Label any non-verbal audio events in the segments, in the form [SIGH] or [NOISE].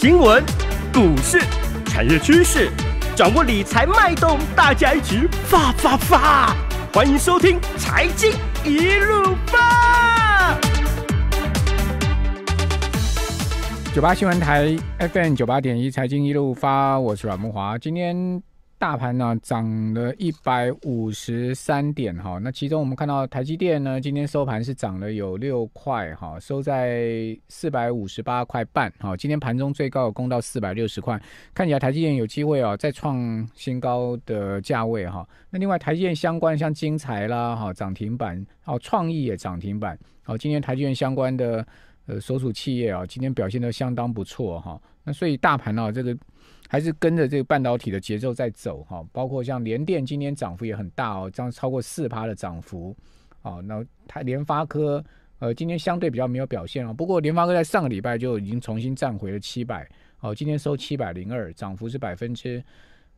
新闻、股市、产业趋势，掌握理财脉动，大家一起发发发！欢迎收听《财经一路发》。九八新闻台 FM 九八点一，《财经一路发》，我是阮木华，今天。大盘呢涨了一百五十三点哈，那其中我们看到台积电呢今天收盘是涨了有六块哈，收在四百五十八块半哈，今天盘中最高攻到四百六十块，看起来台积电有机会啊再创新高的价位哈。那另外台积电相关像晶材啦哈涨停板，哦创意也涨停板，哦今天台积电相关的呃所属企业啊今天表现都相当不错哈，那所以大盘呢这个。还是跟着这个半导体的节奏在走哈，包括像联电今天涨幅也很大哦，涨超过四趴的涨幅，哦，那它联发科呃今天相对比较没有表现哦，不过联发科在上个礼拜就已经重新站回了七百，哦，今天收七百零二，涨幅是百分之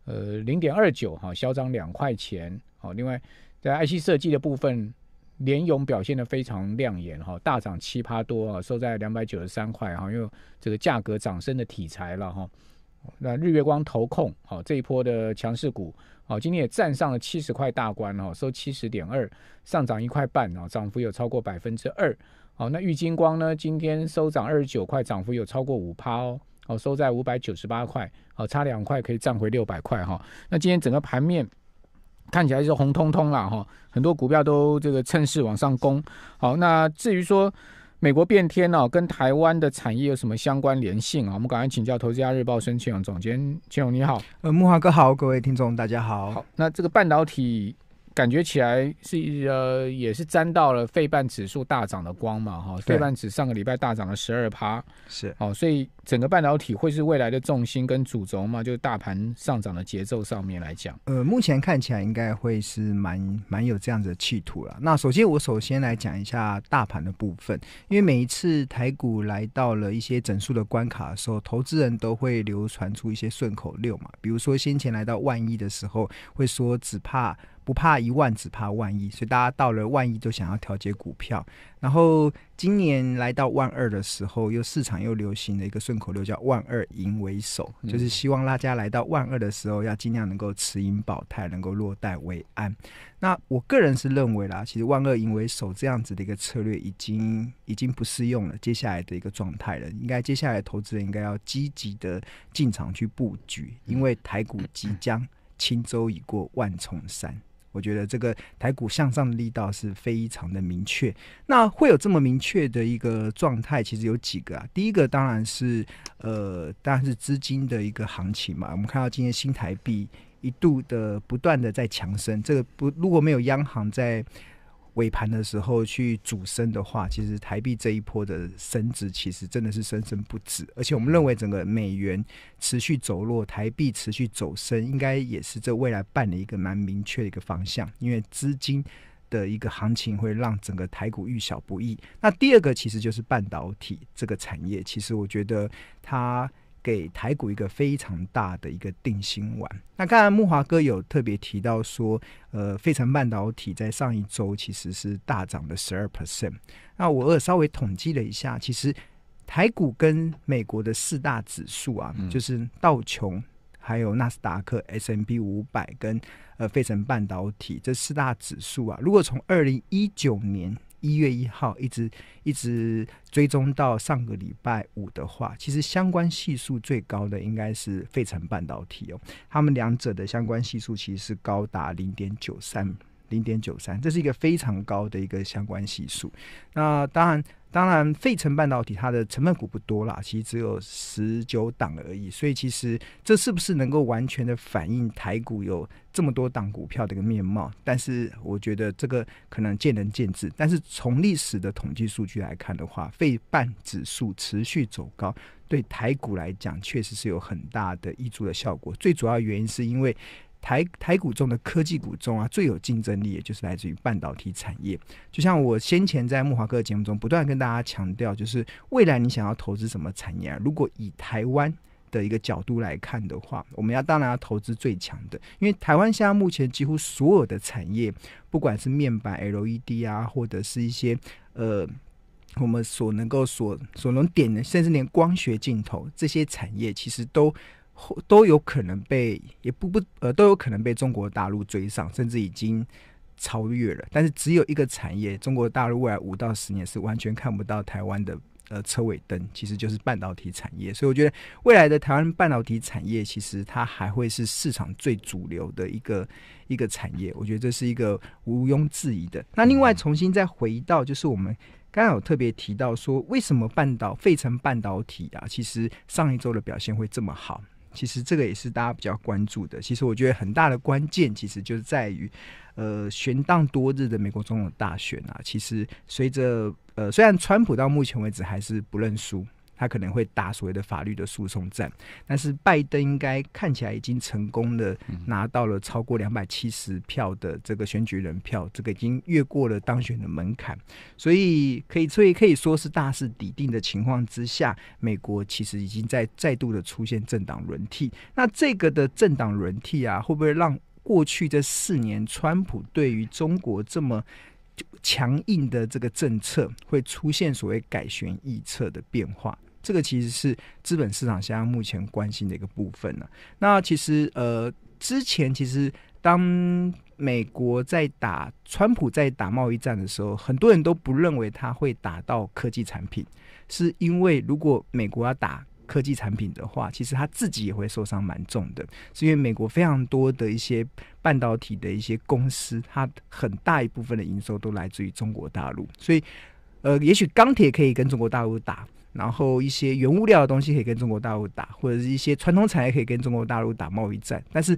呃零点二九哈，小涨两块钱，哦，另外在 IC 设计的部分，联勇表现的非常亮眼哈，大涨七趴多啊，收在两百九十三块哈，因为这个价格涨升的题材了哈。那日月光投控，好这一波的强势股，好今天也站上了七十块大关，哦，收七十点二，上涨一块半，然涨幅有超过百分之二，好那玉金光呢，今天收涨二十九块，涨幅有超过五趴哦，哦收在五百九十八块，哦差两块可以涨回六百块哈。那今天整个盘面看起来是红彤彤了哈，很多股票都这个趁势往上攻，好那至于说。美国变天了，跟台湾的产业有什么相关联性啊？我们赶快请教《投资家日报》孙庆勇总监，庆勇你好，呃，木华哥好，各位听众大家好，好，那这个半导体。感觉起来是呃，也是沾到了费半指数大涨的光嘛，哈，费半指上个礼拜大涨了十二趴，是哦，所以整个半导体会是未来的重心跟主轴嘛，就是大盘上涨的节奏上面来讲，呃，目前看起来应该会是蛮蛮有这样子的企图了。那首先我首先来讲一下大盘的部分，因为每一次台股来到了一些整数的关卡的时候，投资人都会流传出一些顺口溜嘛，比如说先前来到万一的时候，会说只怕。不怕一万，只怕万一，所以大家到了万一都想要调节股票。然后今年来到万二的时候，又市场又流行了一个顺口溜，叫“万二赢为首”，就是希望大家来到万二的时候，要尽量能够持盈保泰，能够落袋为安。那我个人是认为啦，其实“万二赢为首”这样子的一个策略，已经已经不适用了。接下来的一个状态了，应该接下来投资人应该要积极的进场去布局，因为台股即将轻舟已过万重山。我觉得这个台股向上的力道是非常的明确，那会有这么明确的一个状态，其实有几个啊。第一个当然是，呃，当然是资金的一个行情嘛。我们看到今天新台币一度的不断的在强升，这个不如果没有央行在。尾盘的时候去主升的话，其实台币这一波的升值其实真的是生生不止，而且我们认为整个美元持续走弱，台币持续走升，应该也是这未来半的一个蛮明确的一个方向，因为资金的一个行情会让整个台股遇小不易。那第二个其实就是半导体这个产业，其实我觉得它。给台股一个非常大的一个定心丸。那刚才木华哥有特别提到说，呃，费城半导体在上一周其实是大涨的十二 percent。那我尔稍微统计了一下，其实台股跟美国的四大指数啊，就是道琼、还有纳斯达克 S M B 五百跟呃费城半导体这四大指数啊，如果从二零一九年一月一号一直一直追踪到上个礼拜五的话，其实相关系数最高的应该是费城半导体哦，他们两者的相关系数其实是高达零点九三零点九三，这是一个非常高的一个相关系数。那当然。当然，费城半导体它的成分股不多啦，其实只有十九档而已。所以，其实这是不是能够完全的反映台股有这么多档股票的一个面貌？但是，我觉得这个可能见仁见智。但是从历史的统计数据来看的话，费半指数持续走高，对台股来讲确实是有很大的益助的效果。最主要原因是因为。台台股中的科技股中啊，最有竞争力，也就是来自于半导体产业。就像我先前在木华哥节目中不断跟大家强调，就是未来你想要投资什么产业，啊？如果以台湾的一个角度来看的话，我们要当然要投资最强的，因为台湾现在目前几乎所有的产业，不管是面板、LED 啊，或者是一些呃，我们所能够所所能点的，甚至连光学镜头这些产业，其实都。都有可能被也不不呃都有可能被中国大陆追上，甚至已经超越了。但是只有一个产业，中国大陆未来五到十年是完全看不到台湾的呃车尾灯，其实就是半导体产业。所以我觉得未来的台湾半导体产业，其实它还会是市场最主流的一个一个产业。我觉得这是一个毋庸置疑的。那另外重新再回到，就是我们刚刚有特别提到说，为什么半导费城半导体啊，其实上一周的表现会这么好？其实这个也是大家比较关注的。其实我觉得很大的关键，其实就是在于，呃，悬荡多日的美国总统大选啊，其实随着呃，虽然川普到目前为止还是不认输。他可能会打所谓的法律的诉讼战，但是拜登应该看起来已经成功的拿到了超过两百七十票的这个选举人票，这个已经越过了当选的门槛，所以可以所以可以说是大势已定的情况之下，美国其实已经在再度的出现政党轮替。那这个的政党轮替啊，会不会让过去这四年川普对于中国这么强硬的这个政策，会出现所谓改弦易辙的变化？这个其实是资本市场现在目前关心的一个部分呢。那其实呃，之前其实当美国在打川普在打贸易战的时候，很多人都不认为他会打到科技产品，是因为如果美国要打科技产品的话，其实他自己也会受伤蛮重的，是因为美国非常多的一些半导体的一些公司，它很大一部分的营收都来自于中国大陆，所以呃，也许钢铁可以跟中国大陆打。然后一些原物料的东西可以跟中国大陆打，或者是一些传统产业可以跟中国大陆打贸易战，但是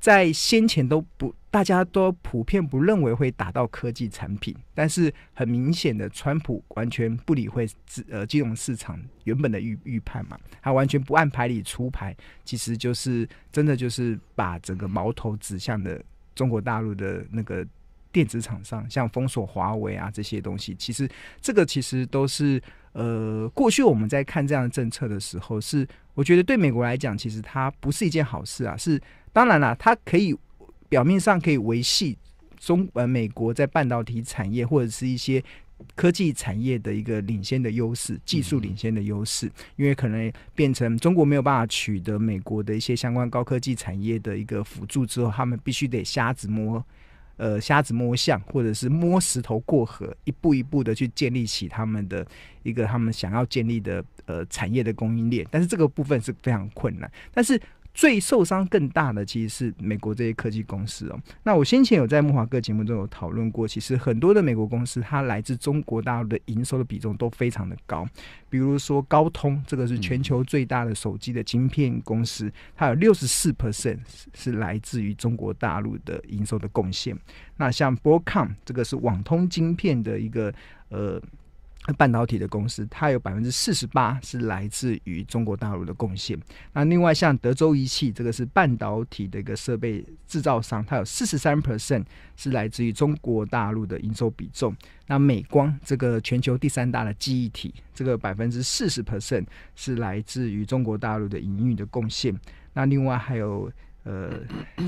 在先前都不大家都普遍不认为会打到科技产品，但是很明显的，川普完全不理会呃金融市场原本的预预判嘛，他完全不按牌理出牌，其实就是真的就是把整个矛头指向的中国大陆的那个电子厂商，像封锁华为啊这些东西，其实这个其实都是。呃，过去我们在看这样的政策的时候，是我觉得对美国来讲，其实它不是一件好事啊。是当然啦，它可以表面上可以维系中呃美国在半导体产业或者是一些科技产业的一个领先的优势、技术领先的优势，因为可能变成中国没有办法取得美国的一些相关高科技产业的一个辅助之后，他们必须得瞎子摸。呃，瞎子摸象，或者是摸石头过河，一步一步的去建立起他们的一个他们想要建立的呃产业的供应链，但是这个部分是非常困难，但是。最受伤更大的其实是美国这些科技公司哦。那我先前有在木华哥节目中有讨论过，其实很多的美国公司它来自中国大陆的营收的比重都非常的高。比如说高通，这个是全球最大的手机的晶片公司，它有六十四 percent 是来自于中国大陆的营收的贡献。那像博康，这个是网通晶片的一个呃。半导体的公司，它有百分之四十八是来自于中国大陆的贡献。那另外像德州仪器，这个是半导体的一个设备制造商，它有四十三 percent 是来自于中国大陆的营收比重。那美光这个全球第三大的记忆体，这个百分之四十 percent 是来自于中国大陆的营运的贡献。那另外还有呃，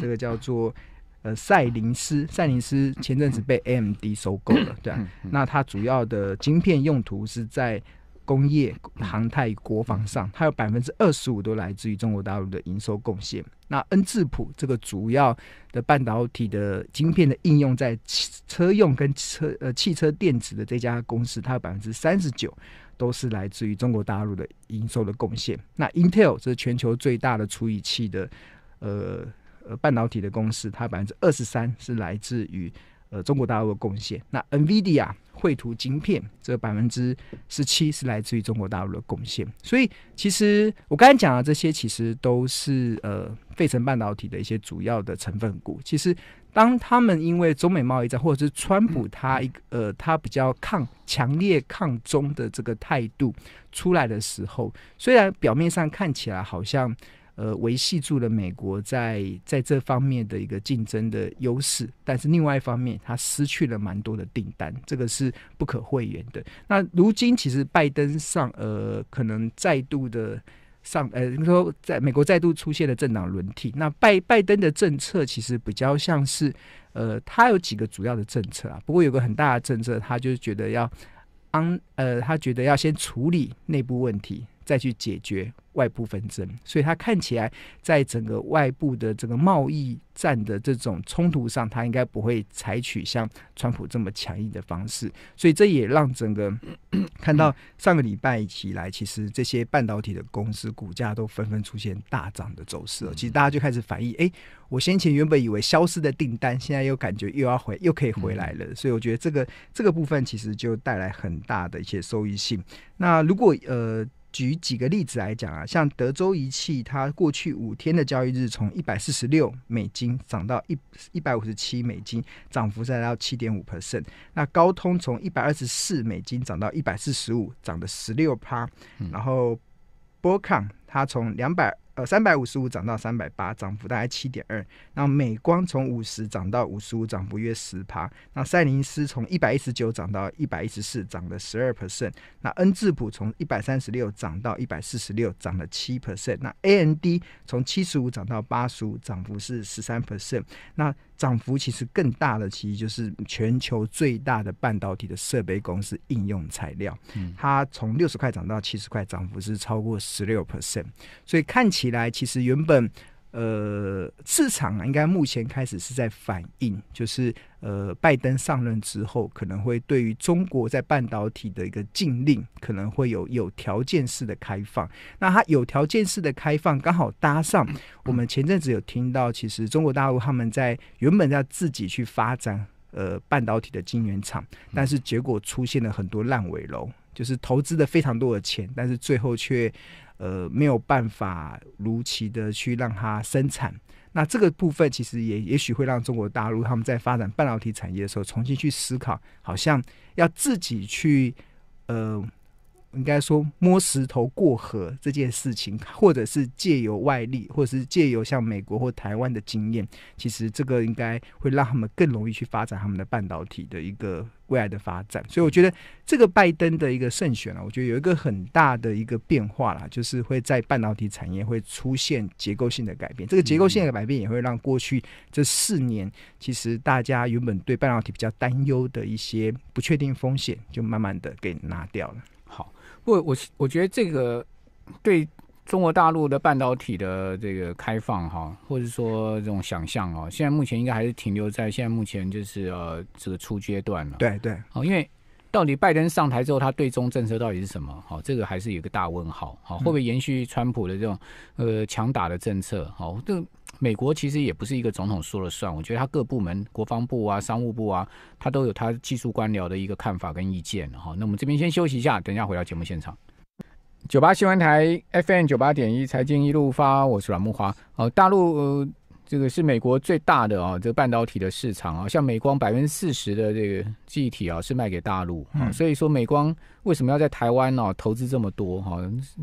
这个叫做。呃，赛灵思，赛灵思前阵子被 AMD 收购了，对啊，那它主要的晶片用途是在工业、航太、国防上，它有百分之二十五都来自于中国大陆的营收贡献。那恩智浦这个主要的半导体的晶片的应用在汽车用跟车呃汽车电子的这家公司，它有百分之三十九都是来自于中国大陆的营收的贡献。那 Intel 这是全球最大的处理器的呃。呃，半导体的公司，它百分之二十三是来自于呃中国大陆的贡献。那 NVIDIA 绘图晶片，这百分之十七是来自于中国大陆的贡献。所以，其实我刚才讲的这些，其实都是呃，费城半导体的一些主要的成分股。其实，当他们因为中美贸易战，或者是川普他一个呃，他比较抗、强烈抗中”的这个态度出来的时候，虽然表面上看起来好像。呃，维系住了美国在在这方面的一个竞争的优势，但是另外一方面，它失去了蛮多的订单，这个是不可讳言的。那如今其实拜登上呃，可能再度的上呃，说在美国再度出现了政党轮替，那拜拜登的政策其实比较像是呃，他有几个主要的政策啊，不过有个很大的政策，他就是觉得要安呃，他觉得要先处理内部问题。再去解决外部纷争，所以它看起来在整个外部的这个贸易战的这种冲突上，它应该不会采取像川普这么强硬的方式。所以这也让整个 [CLEARS THROAT] 看到上个礼拜以来，其实这些半导体的公司股价都纷纷出现大涨的走势。其实大家就开始反应：哎，我先前原本以为消失的订单，现在又感觉又要回，又可以回来了。所以我觉得这个这个部分其实就带来很大的一些收益性。那如果呃。举几个例子来讲啊，像德州仪器，它过去五天的交易日从一百四十六美金涨到一一百五十七美金，涨幅在到七点五 percent。那高通从一百二十四美金涨到一百四十五，涨的十六趴。然后波康它从两百。呃，三百五十五涨到三百八，涨幅大概七点二。那美光从五十涨到五十五，涨幅约十趴。那赛灵思从一百一十九涨到一百一十四，涨了十二 percent。那恩智浦从一百三十六涨到一百四十六，涨了七 percent。那 A N D 从七十五涨到八十五，涨幅是十三 percent。那涨幅其实更大的，其实就是全球最大的半导体的设备公司应用材料，它从六十块涨到七十块，涨幅是超过十六 percent，所以看起来其实原本。呃，市场应该目前开始是在反映，就是呃，拜登上任之后，可能会对于中国在半导体的一个禁令，可能会有有条件式的开放。那它有条件式的开放，刚好搭上我们前阵子有听到，其实中国大陆他们在原本要自己去发展呃半导体的晶圆厂，但是结果出现了很多烂尾楼，就是投资了非常多的钱，但是最后却。呃，没有办法如期的去让它生产，那这个部分其实也也许会让中国大陆他们在发展半导体产业的时候重新去思考，好像要自己去呃。应该说摸石头过河这件事情，或者是借由外力，或者是借由像美国或台湾的经验，其实这个应该会让他们更容易去发展他们的半导体的一个未来的发展。所以我觉得这个拜登的一个胜选啊，我觉得有一个很大的一个变化啦，就是会在半导体产业会出现结构性的改变。这个结构性的改变也会让过去这四年，其实大家原本对半导体比较担忧的一些不确定风险，就慢慢的给拿掉了。不，我我觉得这个对中国大陆的半导体的这个开放哈，或者说这种想象哦，现在目前应该还是停留在现在目前就是呃这个初阶段了。对对，哦，因为。到底拜登上台之后，他对中政策到底是什么？好，这个还是有一个大问号。好，会不会延续川普的这种呃强打的政策？好，这美国其实也不是一个总统说了算。我觉得他各部门，国防部啊、商务部啊，他都有他技术官僚的一个看法跟意见。哈，那我们这边先休息一下，等一下回到节目现场。九八新闻台 FM 九八点一财经一路发，我是阮木花。好，大陆。这个是美国最大的啊，这个半导体的市场啊，像美光百分之四十的这个记忆体啊，是卖给大陆啊，所以说美光为什么要在台湾哦投资这么多哈？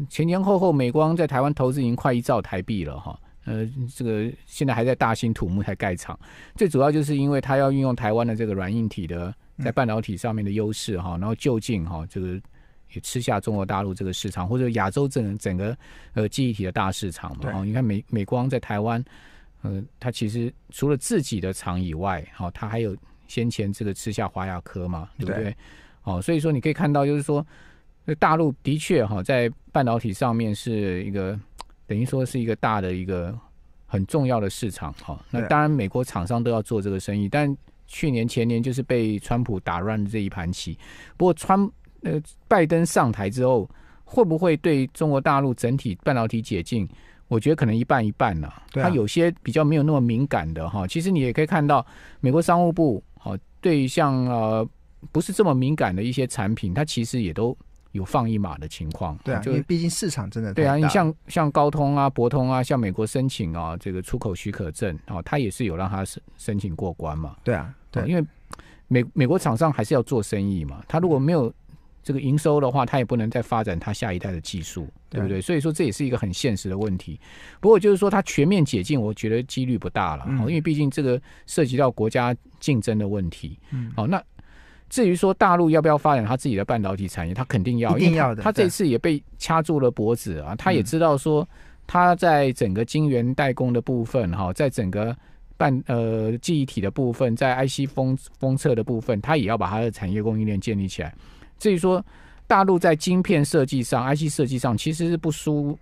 前前后后美光在台湾投资已经快一兆台币了哈，呃，这个现在还在大兴土木才盖厂，最主要就是因为它要运用台湾的这个软硬体的在半导体上面的优势哈，然后就近哈就是也吃下中国大陆这个市场或者亚洲整整个呃记忆体的大市场嘛，你看美美光在台湾。呃，他其实除了自己的厂以外，好，他还有先前这个吃下华亚科嘛，对不对？哦，所以说你可以看到，就是说，大陆的确哈，在半导体上面是一个等于说是一个大的一个很重要的市场哈。那当然，美国厂商都要做这个生意，但去年前年就是被川普打乱这一盘棋。不过川呃，拜登上台之后，会不会对中国大陆整体半导体解禁？我觉得可能一半一半呢，它有些比较没有那么敏感的哈，其实你也可以看到美国商务部哦，对像呃不是这么敏感的一些产品，它其实也都有放一马的情况，对啊，因为毕竟市场真的对啊，你像像高通啊、博通啊，向美国申请啊这个出口许可证哦，它也是有让它申申请过关嘛，对啊，对，因为美美国厂商还是要做生意嘛，他如果没有。这个营收的话，他也不能再发展他下一代的技术，对不对？所以说这也是一个很现实的问题。不过就是说，他全面解禁，我觉得几率不大了，因为毕竟这个涉及到国家竞争的问题。好，那至于说大陆要不要发展他自己的半导体产业，他肯定要，一定要的。他这次也被掐住了脖子啊！他也知道说，他在整个晶圆代工的部分，哈，在整个半呃记忆体的部分，在 IC 封封测的部分，他也要把他的产业供应链建立起来。至于说大陆在晶片设计上、IC 设计上，其实是不输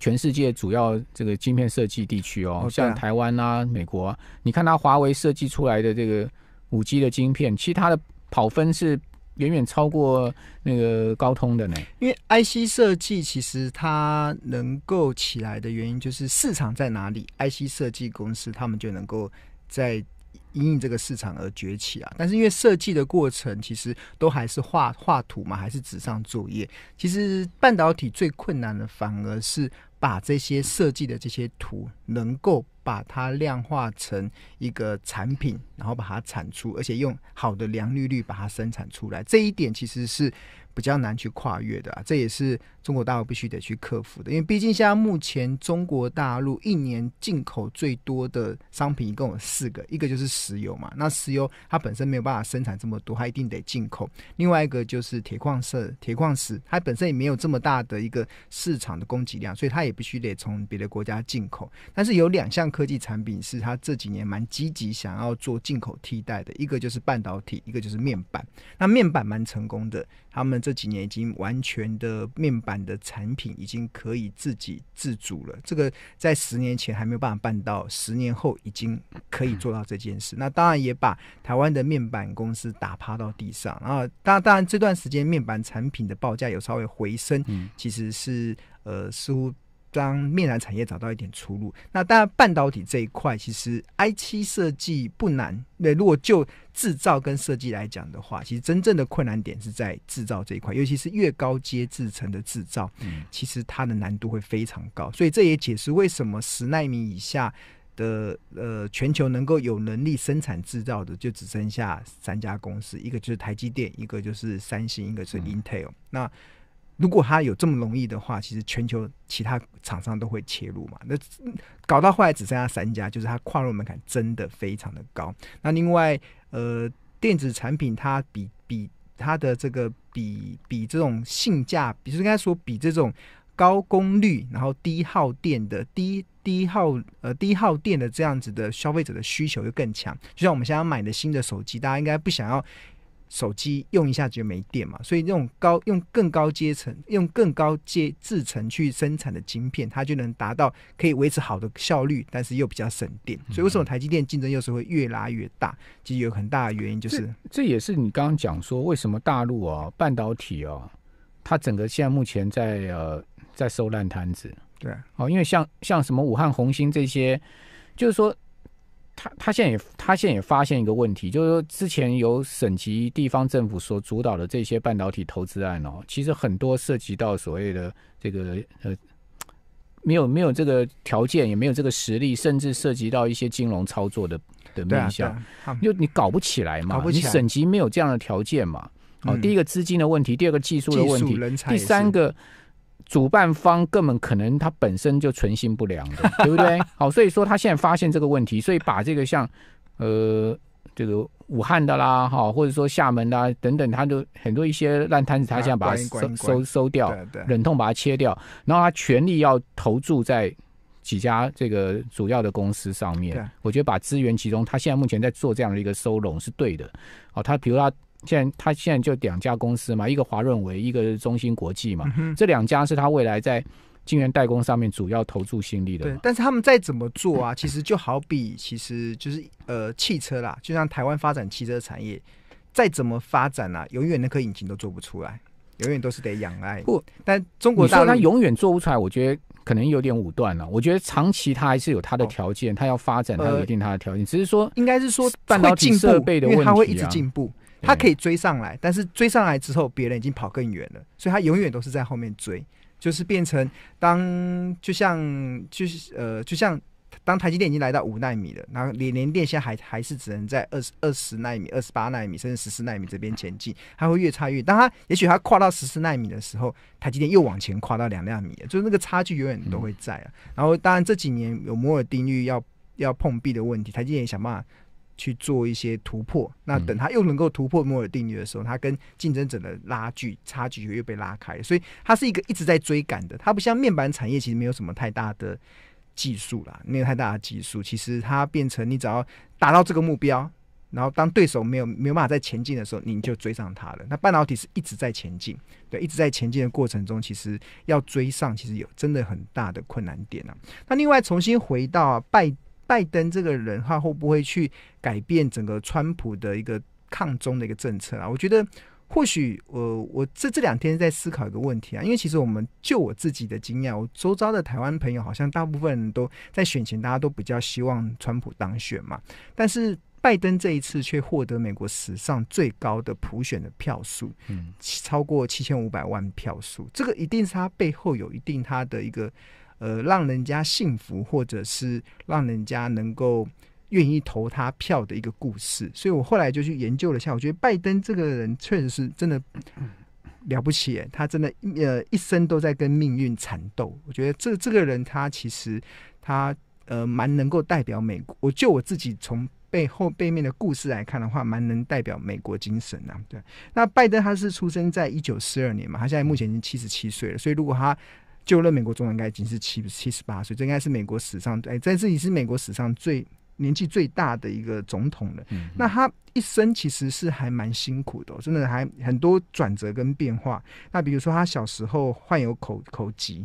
全世界主要这个晶片设计地区哦，像台湾啊、美国。你看它华为设计出来的这个五 G 的晶片，其实它的跑分是远远超过那个高通的呢。因为 IC 设计其实它能够起来的原因，就是市场在哪里，IC 设计公司他们就能够在。因应这个市场而崛起啊，但是因为设计的过程其实都还是画画图嘛，还是纸上作业。其实半导体最困难的反而是把这些设计的这些图，能够把它量化成一个产品，然后把它产出，而且用好的良率率把它生产出来。这一点其实是。比较难去跨越的，啊，这也是中国大陆必须得去克服的，因为毕竟现在目前中国大陆一年进口最多的商品一共有四个，一个就是石油嘛，那石油它本身没有办法生产这么多，它一定得进口；另外一个就是铁矿石，铁矿石它本身也没有这么大的一个市场的供给量，所以它也必须得从别的国家进口。但是有两项科技产品是它这几年蛮积极想要做进口替代的，一个就是半导体，一个就是面板。那面板蛮成功的，他们。这几年已经完全的面板的产品已经可以自己自主了，这个在十年前还没有办法办到，十年后已经可以做到这件事。那当然也把台湾的面板公司打趴到地上。然后，当当然这段时间面板产品的报价有稍微回升，其实是呃似乎。当面板产业找到一点出路，那当然半导体这一块，其实 I 七设计不难。那如果就制造跟设计来讲的话，其实真正的困难点是在制造这一块，尤其是越高阶制程的制造，其实它的难度会非常高。所以这也解释为什么十奈米以下的呃，全球能够有能力生产制造的，就只剩下三家公司，一个就是台积电，一个就是三星，一个是 Intel。那如果它有这么容易的话，其实全球其他厂商都会切入嘛。那搞到后来只剩下三家，就是它跨入门槛真的非常的高。那另外，呃，电子产品它比比它的这个比比这种性价，就是应该说比这种高功率然后低耗电的低低耗呃低耗电的这样子的消费者的需求又更强。就像我们现在买的新的手机，大家应该不想要。手机用一下就没电嘛，所以这种高用更高阶层、用更高阶制程去生产的晶片，它就能达到可以维持好的效率，但是又比较省电。所以为什么台积电竞争又是会越拉越大，其实有很大的原因就是。这也是你刚刚讲说，为什么大陆啊半导体啊，它整个现在目前在呃在收烂摊子。对，哦，因为像像什么武汉红星这些，就是说。他他现在也他现在也发现一个问题，就是说之前由省级地方政府所主导的这些半导体投资案哦，其实很多涉及到所谓的这个呃，没有没有这个条件，也没有这个实力，甚至涉及到一些金融操作的的面向，就你搞不起来嘛，你省级没有这样的条件嘛。哦，第一个资金的问题，第二个技术的问题，第三个。主办方根本可能他本身就存心不良的，[LAUGHS] 对不对？好，所以说他现在发现这个问题，所以把这个像，呃，就是武汉的啦，哈，或者说厦门的等等，他就很多一些烂摊子，他现在把它收收收掉，忍痛把它切掉，然后他全力要投注在几家这个主要的公司上面。我觉得把资源集中，他现在目前在做这样的一个收拢是对的。哦，他比如他。现在他现在就两家公司嘛，一个华润维，一个中芯国际嘛，这两家是他未来在晶圆代工上面主要投注心力的。对，但是他们再怎么做啊，其实就好比其实就是呃汽车啦，就像台湾发展汽车产业再怎么发展啊，永远那颗引擎都做不出来，永远都是得仰赖。不，但中国大陆，他永远做不出来，我觉得可能有点武断了。我觉得长期他还是有他的条件，他要发展，他有一定他的条件，只是说应该是说半导体设备的问题啊。他可以追上来，但是追上来之后，别人已经跑更远了，所以他永远都是在后面追，就是变成当就像就是呃就像当台积电已经来到五纳米了，然后连连电现在还还是只能在二十二十纳米、二十八纳米甚至十四纳米这边前进，它会越差越。当它也许它跨到十四纳米的时候，台积电又往前跨到两纳米，就是那个差距永远都会在啊。然后当然这几年有摩尔定律要要碰壁的问题，台积电想办法。去做一些突破，那等他又能够突破摩尔定律的时候，他跟竞争者的拉距差距就又被拉开所以它是一个一直在追赶的。它不像面板产业，其实没有什么太大的技术啦，没有太大的技术，其实它变成你只要达到这个目标，然后当对手没有没有办法再前进的时候，你就追上它了。那半导体是一直在前进，对，一直在前进的过程中，其实要追上，其实有真的很大的困难点啊。那另外重新回到拜。拜登这个人他会不会去改变整个川普的一个抗中的一个政策啊？我觉得或许，呃，我这这两天在思考一个问题啊，因为其实我们就我自己的经验，我周遭的台湾朋友好像大部分人都在选前，大家都比较希望川普当选嘛。但是拜登这一次却获得美国史上最高的普选的票数，嗯，超过七千五百万票数，这个一定是他背后有一定他的一个。呃，让人家幸福，或者是让人家能够愿意投他票的一个故事。所以我后来就去研究了一下，我觉得拜登这个人确实是真的了不起，他真的呃一生都在跟命运缠斗。我觉得这这个人他其实他呃蛮能够代表美国。我就我自己从背后背面的故事来看的话，蛮能代表美国精神啊。对，那拜登他是出生在一九四二年嘛，他现在目前已经七十七岁了，所以如果他。就任美国总统，应该已经是七七十八岁，这应该是美国史上，哎，在这里是美国史上最年纪最大的一个总统了。那他一生其实是还蛮辛苦的，真的还很多转折跟变化。那比如说，他小时候患有口口疾，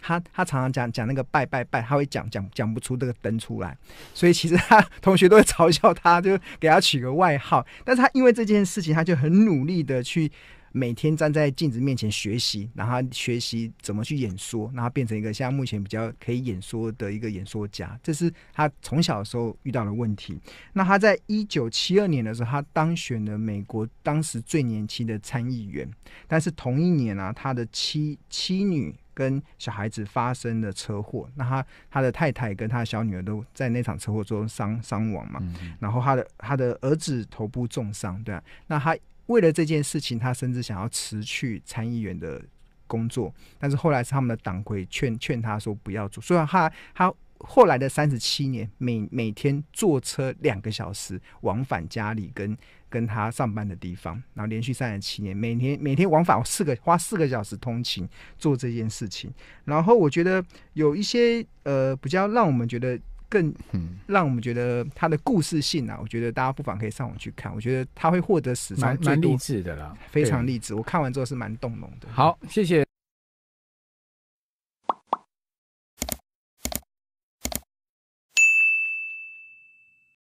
他他常常讲讲那个拜拜拜，他会讲讲讲不出这个灯出来，所以其实他同学都会嘲笑他，就给他取个外号。但是他因为这件事情，他就很努力的去。每天站在镜子面前学习，然后学习怎么去演说，然后变成一个现在目前比较可以演说的一个演说家。这是他从小的时候遇到的问题。那他在一九七二年的时候，他当选了美国当时最年轻的参议员。但是同一年呢，他的妻妻女跟小孩子发生了车祸。那他他的太太跟他的小女儿都在那场车祸中伤伤亡嘛。然后他的他的儿子头部重伤，对啊，那他。为了这件事情，他甚至想要辞去参议员的工作，但是后来是他们的党魁劝劝他说不要做。所以，他他后来的三十七年，每每天坐车两个小时往返家里跟跟他上班的地方，然后连续三十七年，每天每天往返四个花四个小时通勤做这件事情。然后，我觉得有一些呃比较让我们觉得。更嗯，让我们觉得它的故事性啊，我觉得大家不妨可以上网去看。我觉得他会获得史上最励志的啦，非常励志。我看完之后是蛮动容的。好，谢谢。